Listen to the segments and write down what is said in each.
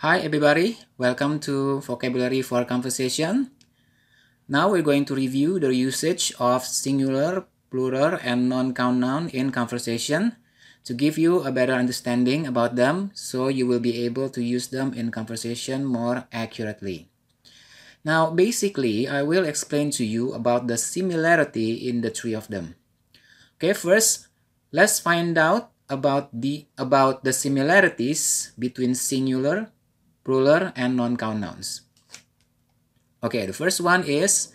Hi everybody, welcome to Vocabulary for Conversation. Now we're going to review the usage of singular, plural, and non-count noun in conversation to give you a better understanding about them so you will be able to use them in conversation more accurately. Now basically, I will explain to you about the similarity in the three of them. Okay, first, let's find out about the about the similarities between singular, plural, and non-count nouns. Okay, the first one is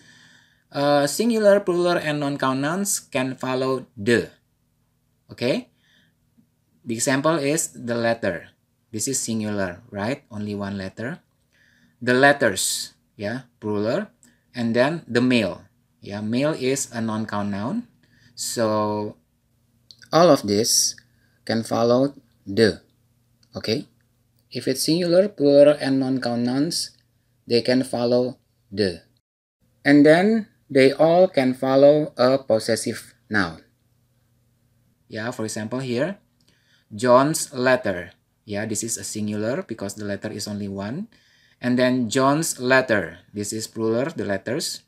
uh, singular, plural, and non-count nouns can follow the. Okay, the example is the letter. This is singular, right? Only one letter. The letters, yeah, plural, and then the male. Yeah, male is a non-count noun. So all of this can follow the. Okay? If it's singular, plural, and non-count nouns, they can follow the. And then they all can follow a possessive noun. Yeah, for example here, John's letter. Yeah, this is a singular because the letter is only one. And then John's letter. This is plural, the letters.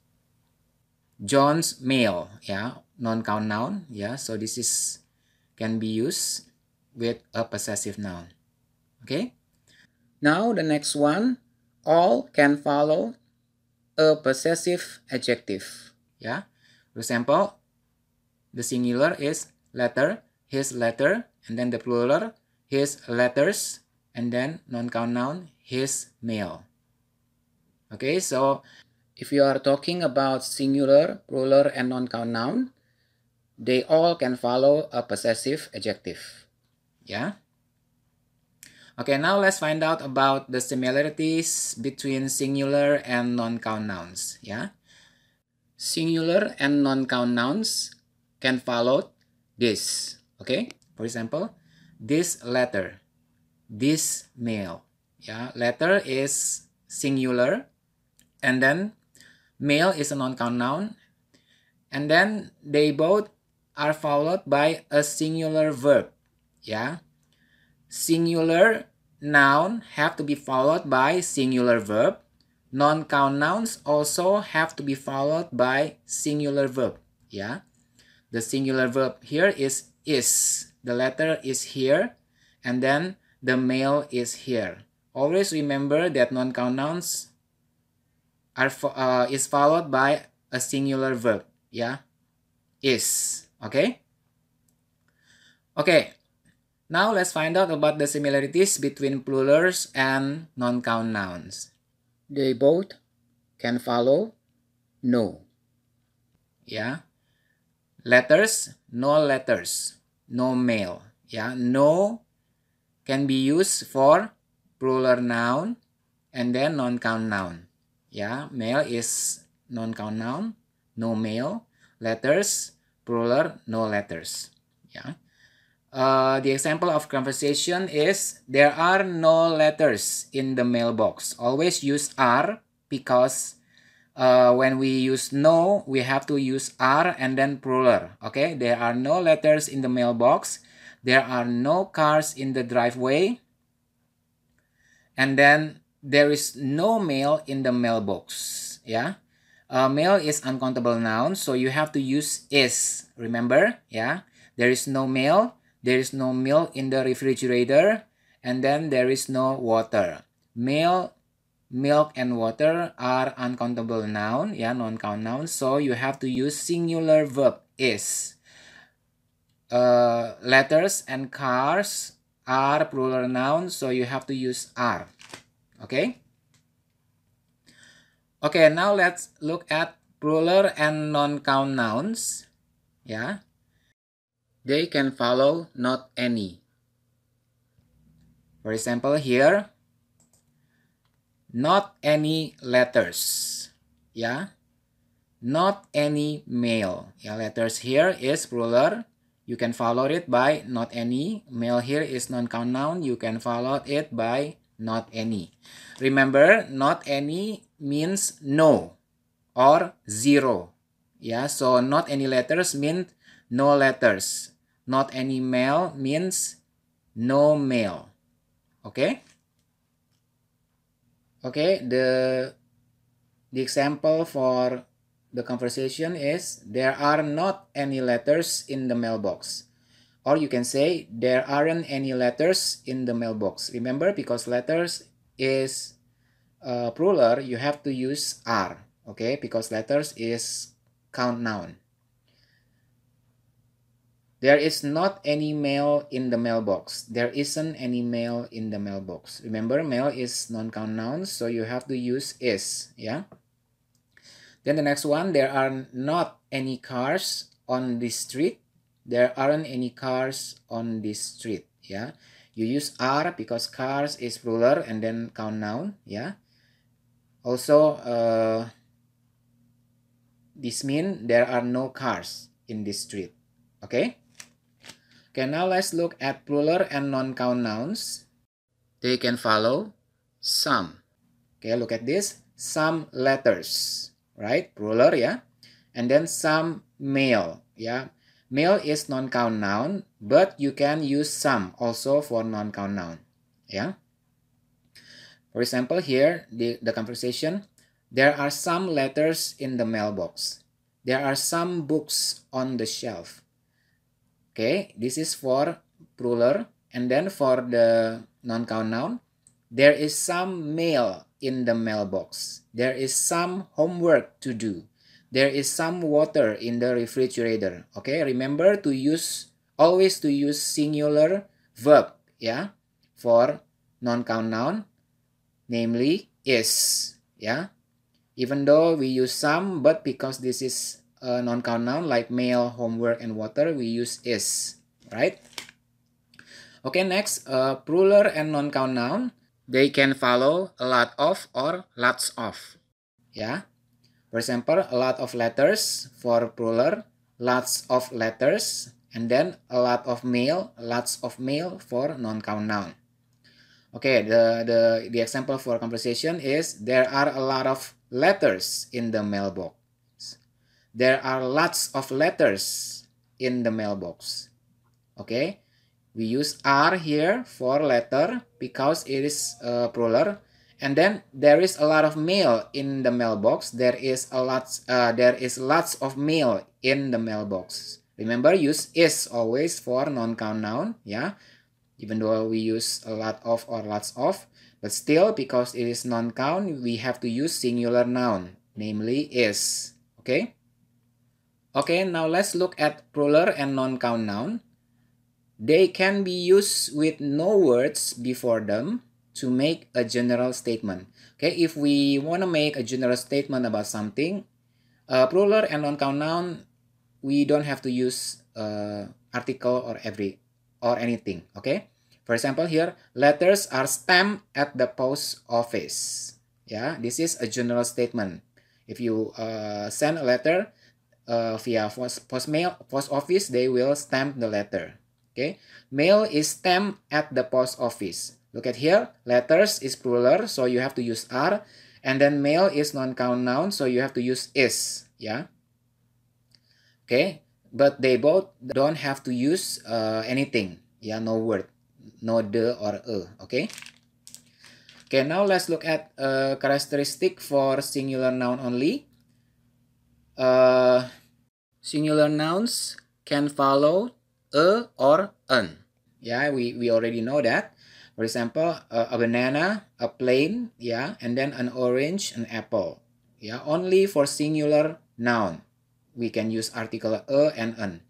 John's mail. Yeah, non-count noun. Yeah, so this is can be used with a possessive noun. Okay? Now the next one, all can follow a possessive adjective. Yeah. For example, the singular is letter, his letter, and then the plural, his letters, and then non-count noun, his mail. Okay, so if you are talking about singular, plural, and non-count noun, they all can follow a possessive adjective. Yeah. Okay, now let's find out about the similarities between singular and non-count nouns. Yeah, Singular and non-count nouns can follow this. Okay, for example, this letter, this mail. Yeah, letter is singular and then mail is a non-count noun and then they both are followed by a singular verb. Yeah, Singular noun have to be followed by singular verb. Non-count nouns also have to be followed by singular verb. Yeah. The singular verb here is is. The letter is here. And then the male is here. Always remember that non-count nouns are fo uh, is followed by a singular verb. Yeah. Is. Okay. Okay. Now let's find out about the similarities between plurals and non-count nouns. They both can follow no. Yeah. Letters, no letters, no mail. Yeah, no can be used for plural noun and then non-count noun. Yeah, male is non-count noun, no male, letters, plural, no letters. Yeah. Uh, the example of conversation is there are no letters in the mailbox. Always use are because uh, when we use no, we have to use are and then plural. Okay, there are no letters in the mailbox. There are no cars in the driveway. And then there is no mail in the mailbox. Yeah. Uh, mail is uncountable noun, so you have to use is. Remember? Yeah. There is no mail. There is no milk in the refrigerator. And then there is no water. Milk, milk and water are uncountable noun, yeah, non-count noun. So you have to use singular verb is. Uh, letters and cars are plural noun, so you have to use are. Okay? Okay, now let's look at plural and non-count nouns. Yeah. They can follow not any. For example, here, not any letters. Yeah, not any mail. Yeah, letters here is plural. You can follow it by not any. Mail here is non-count noun. You can follow it by not any. Remember, not any means no or zero. Yeah, so not any letters means no letters. Not any male means no male. Okay? Okay, the, the example for the conversation is there are not any letters in the mailbox. Or you can say there aren't any letters in the mailbox. Remember, because letters is plural, you have to use are. Okay, because letters is count noun. There is not any mail in the mailbox. There isn't any mail in the mailbox. Remember, mail is non-count nouns, so you have to use is, yeah? Then the next one, there are not any cars on the street. There aren't any cars on the street, yeah? You use are because cars is plural and then count noun, yeah? Also, uh, this mean there are no cars in this street, okay? Okay, now let's look at plural and non-count nouns. They can follow some. Okay, look at this. Some letters, right? Plural, yeah? And then some male, yeah? Male is non-count noun, but you can use some also for non-count noun, yeah? For example, here, the, the conversation, there are some letters in the mailbox. There are some books on the shelf. Okay, this is for plural. And then for the non-count noun, there is some mail in the mailbox. There is some homework to do. There is some water in the refrigerator. Okay, remember to use, always to use singular verb, yeah, for non-count noun, namely is, yeah. Even though we use some, but because this is a uh, non-count noun like mail, homework, and water, we use is, right? Okay, next, a uh, plural and non-count noun, they can follow a lot of or lots of, yeah? For example, a lot of letters for plural, lots of letters, and then a lot of mail, lots of mail for non-count noun. Okay, the, the, the example for conversation is there are a lot of letters in the mailbox there are lots of letters in the mailbox. Okay, we use R here for letter because it is a plural. And then there is a lot of mail in the mailbox. There is a lot. Uh, there is lots of mail in the mailbox. Remember, use is always for non-count noun. Yeah, even though we use a lot of or lots of, but still because it is non-count, we have to use singular noun, namely is. Okay. Okay, now let's look at plural and non-count noun. They can be used with no words before them to make a general statement. Okay, if we want to make a general statement about something, uh, plural and non-count noun, we don't have to use uh, article or every or anything. Okay, for example here, letters are stamped at the post office. Yeah, this is a general statement. If you uh, send a letter, uh, via post, post mail post office they will stamp the letter okay mail is stamped at the post office look at here letters is plural so you have to use r, and then mail is non-count noun so you have to use is yeah okay but they both don't have to use uh, anything yeah no word no the or a e, okay okay now let's look at a uh, characteristic for singular noun only uh, singular nouns can follow a or an. Yeah, we, we already know that. For example, a, a banana, a plane, yeah, and then an orange, an apple. Yeah, only for singular noun. We can use article a and an.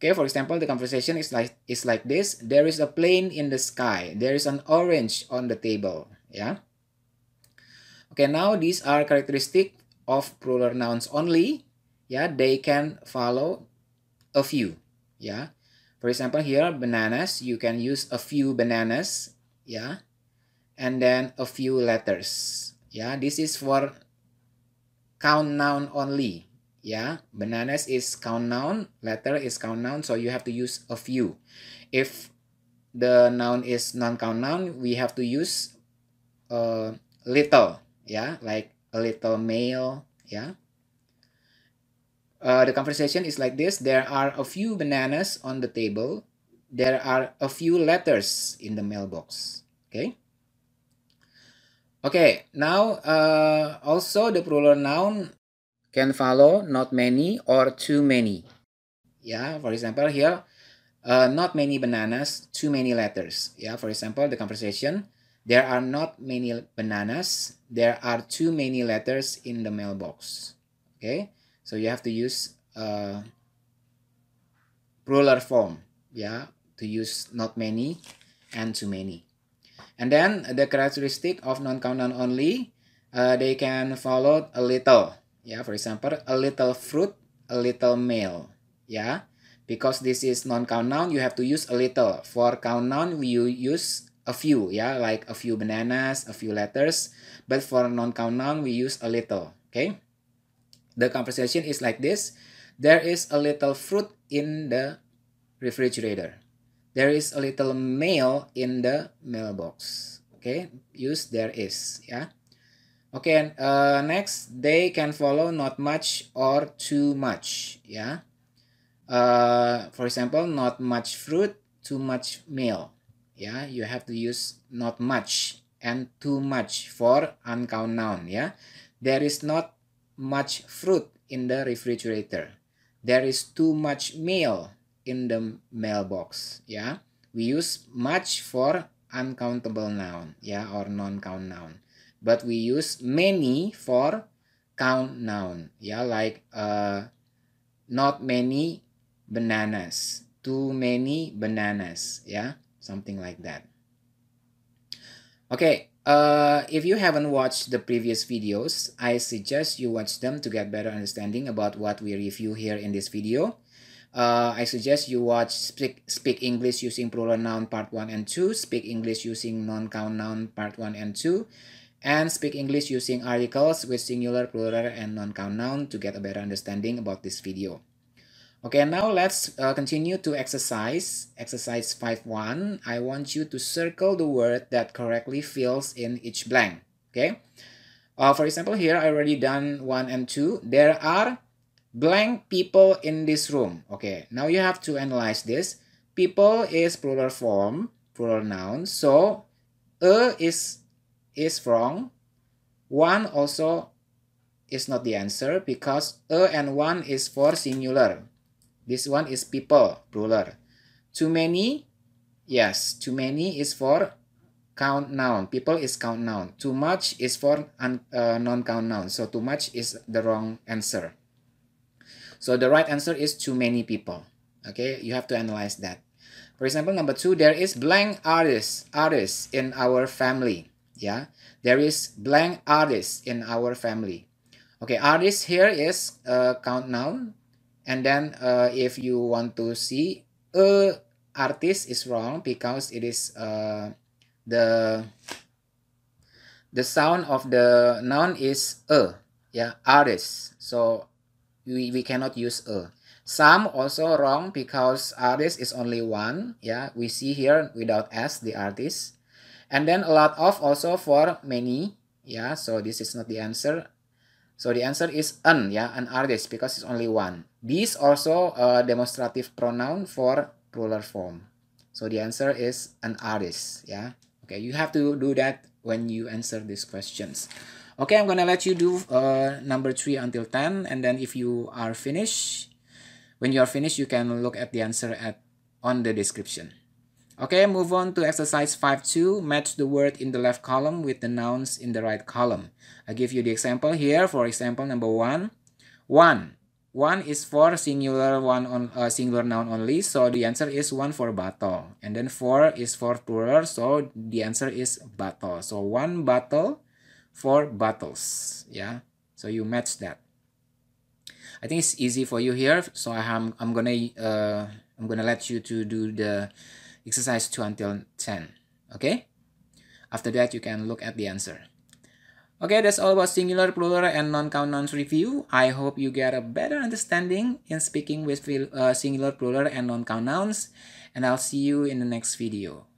Okay, for example, the conversation is like is like this. There is a plane in the sky. There is an orange on the table. Yeah. Okay, now these are characteristic of plural nouns only, ya, yeah, they can follow a few, ya. Yeah. For example, here bananas, you can use a few bananas, ya, yeah, and then a few letters, ya. Yeah. This is for count noun only, ya. Yeah. Bananas is count noun, letter is count noun, so you have to use a few. If the noun is non-count noun, we have to use uh, little, ya, yeah, like a little male, yeah? Uh, the conversation is like this. There are a few bananas on the table. There are a few letters in the mailbox, okay? Okay, now uh, also the plural noun can follow not many or too many. Yeah, for example, here, uh, not many bananas, too many letters. Yeah, for example, the conversation, there are not many bananas. There are too many letters in the mailbox. Okay, so you have to use a uh, plural form. Yeah, to use not many and too many. And then the characteristic of non-countdown only, uh, they can follow a little. Yeah, for example, a little fruit, a little meal. Yeah, because this is non-countdown, you have to use a little. For countdown, You use a few, yeah, like a few bananas, a few letters. But for non-count noun, we use a little, okay? The conversation is like this. There is a little fruit in the refrigerator. There is a little mail in the mailbox. Okay, use there is, yeah. Okay, uh, next, they can follow not much or too much, yeah. Uh, for example, not much fruit, too much meal. ya you have to use not much and too much for uncount noun ya there is not much fruit in the refrigerator there is too much mail in the mailbox ya we use much for uncountable noun ya or non count noun but we use many for count noun ya like uh, not many bananas too many bananas ya something like that okay uh, if you haven't watched the previous videos, I suggest you watch them to get better understanding about what we review here in this video. Uh, I suggest you watch Speak, Speak English Using Plural Noun Part 1 and 2, Speak English Using Non-Count Noun Part 1 and 2, and Speak English Using Articles with Singular, Plural, and Non-Count Noun to get a better understanding about this video. Okay, now let's uh, continue to exercise. Exercise 5.1, I want you to circle the word that correctly fills in each blank. Okay, uh, for example, here I already done 1 and 2. There are blank people in this room. Okay, now you have to analyze this. People is plural form, plural noun. So, a is, is wrong. 1 also is not the answer because a and 1 is for singular. This one is people, plural. Too many, yes. Too many is for count noun. People is count noun. Too much is for uh, non-count noun. So too much is the wrong answer. So the right answer is too many people. Okay, you have to analyze that. For example, number two, there is blank artists, artists in our family. Yeah, there is blank artists in our family. Okay, artist here is uh, count noun. And then uh, if you want to see a uh, artist is wrong because it is uh, the the sound of the noun is a uh, yeah artist so we, we cannot use a uh. some also wrong because artist is only one yeah we see here without s the artist and then a lot of also for many yeah so this is not the answer so the answer is an yeah an artist because it's only one these also a demonstrative pronoun for plural form. So the answer is an artist. Yeah. Okay. You have to do that when you answer these questions. Okay. I'm going to let you do uh, number 3 until 10. And then if you are finished, when you are finished, you can look at the answer at on the description. Okay. Move on to exercise five two. Match the word in the left column with the nouns in the right column. I give you the example here. For example, number 1. 1. One is for singular, one on uh, singular noun only. So the answer is one for bottle. And then four is for plural. So the answer is bottle. So one bottle four bottles. Yeah. So you match that. I think it's easy for you here. So I am I'm gonna uh, I'm gonna let you to do the exercise two until ten. Okay. After that, you can look at the answer. Okay, that's all about singular, plural, and non-count nouns review. I hope you get a better understanding in speaking with uh, singular, plural, and non-count nouns. And I'll see you in the next video.